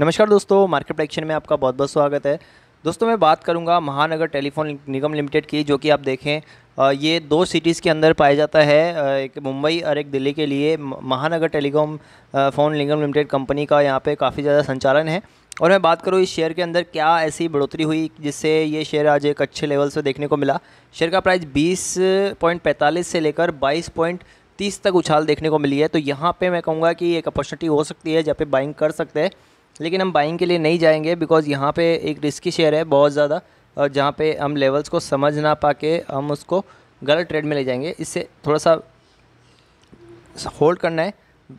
नमस्कार दोस्तों मार्केट प्रेक्शन में आपका बहुत बहुत स्वागत है दोस्तों मैं बात करूंगा महानगर टेलीफोन निगम लिमिटेड की जो कि आप देखें ये दो सिटीज़ के अंदर पाया जाता है एक मुंबई और एक दिल्ली के लिए Mahanagar telecom phone Nigam limited company का यहाँ पे काफ़ी ज़्यादा संचालन है और मैं बात करूँ इस शेयर के अंदर क्या ऐसी बढ़ोतरी हुई जिससे ये शेयर आज एक अच्छे लेवल से देखने को मिला शेयर का प्राइस बीस से लेकर बाईस तक उछाल देखने को मिली है तो यहाँ पर मैं कहूँगा कि एक अपॉर्चुनिटी हो सकती है जहाँ पे बाइंग कर सकते हैं लेकिन हम बाइंग के लिए नहीं जाएंगे बिकॉज़ यहाँ पे एक रिस्की शेयर है बहुत ज़्यादा और जहाँ पे हम लेवल्स को समझ ना पा के हम उसको गलत ट्रेड में ले जाएंगे इससे थोड़ा सा होल्ड करना है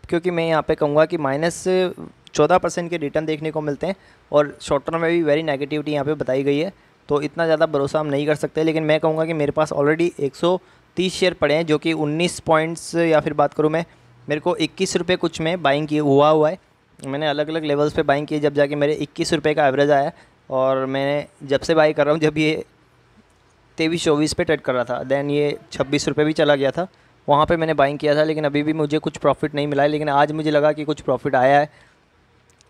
क्योंकि मैं यहाँ पे कहूँगा कि माइनस चौदह परसेंट के रिटर्न देखने को मिलते हैं और शॉर्ट टर्म में भी वेरी नेगेटिविटी यहाँ पर बताई गई है तो इतना ज़्यादा भरोसा हम नहीं कर सकते लेकिन मैं कहूँगा कि मेरे पास ऑलरेडी एक शेयर पड़े हैं जो कि उन्नीस पॉइंट्स या फिर बात करूँ मैं मेरे को इक्कीस रुपये कुछ में बाइंग हुआ हुआ है मैंने अलग अलग लेवल्स पे बाइंग की जब जाके मेरे इक्कीस रुपये का एवरेज आया और मैं जब से बाई कर रहा हूँ जब ये तेईस चौबीस पे ट्रेड कर रहा था दैन ये छब्बीस रुपये भी चला गया था वहाँ पे मैंने बाइंग किया था लेकिन अभी भी मुझे कुछ प्रॉफिट नहीं मिला है लेकिन आज मुझे लगा कि कुछ प्रॉफिट आया है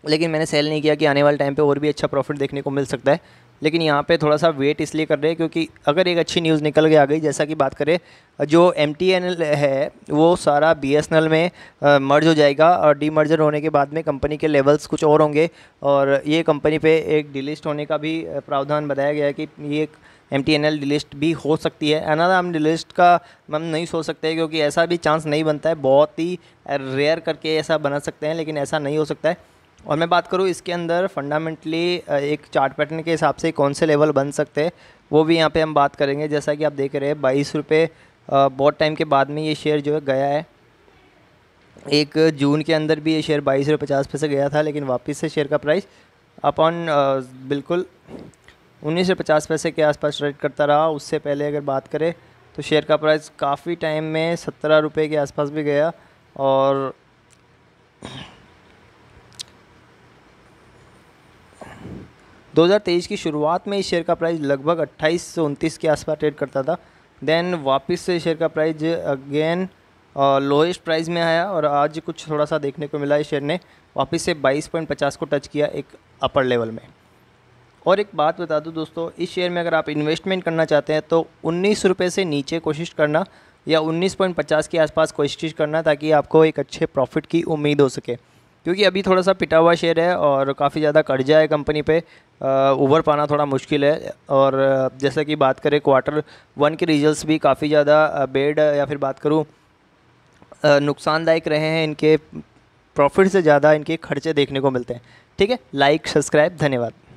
लेकिन मैंने सेल नहीं किया कि आने वाले टाइम पे और भी अच्छा प्रॉफिट देखने को मिल सकता है लेकिन यहाँ पे थोड़ा सा वेट इसलिए कर रहे हैं क्योंकि अगर एक अच्छी न्यूज़ निकल के आ गई जैसा कि बात करें जो एम है वो सारा बी में मर्ज हो जाएगा और डी मर्जर होने के बाद में कंपनी के लेवल्स कुछ और होंगे और ये कंपनी पे एक डिलिस्ट होने का भी प्रावधान बताया गया है कि ये एक M T N L delist भी हो सकती है अनादा हम डिलिस्ट का हम नहीं सोच सकते क्योंकि ऐसा भी चांस नहीं बनता है बहुत ही रेयर करके ऐसा बना सकते हैं लेकिन ऐसा नहीं हो सकता है और मैं बात करूँ इसके अंदर फंडामेंटली एक चार्ट पैटर्न के हिसाब से कौन से लेवल बन सकते हैं वो भी यहाँ पे हम बात करेंगे जैसा कि आप देख रहे हैं बाईस रुपये बहुत टाइम के बाद में ये शेयर जो है गया है एक जून के अंदर भी ये शेयर बाईस रुपये पचास पैसे गया था लेकिन वापस से शेयर का प्राइस अपॉन बिल्कुल उन्नीस रुपये पचास पैसे के आसपास ट्रेड करता रहा उससे पहले अगर बात करें तो शेयर का प्राइस काफ़ी टाइम में सत्रह रुपये के आसपास भी गया और 2023 की शुरुआत में इस शेयर का प्राइस लगभग अट्ठाईस से उनतीस के आसपास ट्रेड करता था देन वापस से शेयर का प्राइस अगेन लोएस्ट प्राइस में आया और आज कुछ थोड़ा सा देखने को मिला इस शेयर ने वापस से 22.50 को टच किया एक अपर लेवल में और एक बात बता दूं दोस्तों इस शेयर में अगर आप इन्वेस्टमेंट करना चाहते हैं तो उन्नीस रुपये से नीचे कोशिश करना या 19.50 के आसपास कोशिश करना ताकि आपको एक अच्छे प्रॉफिट की उम्मीद हो सके क्योंकि अभी थोड़ा सा पिटा हुआ शेयर है और काफ़ी ज़्यादा कर्जा है कंपनी पे ऊबर पाना थोड़ा मुश्किल है और जैसा कि बात करें क्वार्टर वन के रिजल्ट्स भी काफ़ी ज़्यादा बेड या फिर बात करूँ नुकसानदायक रहे हैं इनके प्रॉफिट से ज़्यादा इनके खर्चे देखने को मिलते हैं ठीक है लाइक सब्सक्राइब धन्यवाद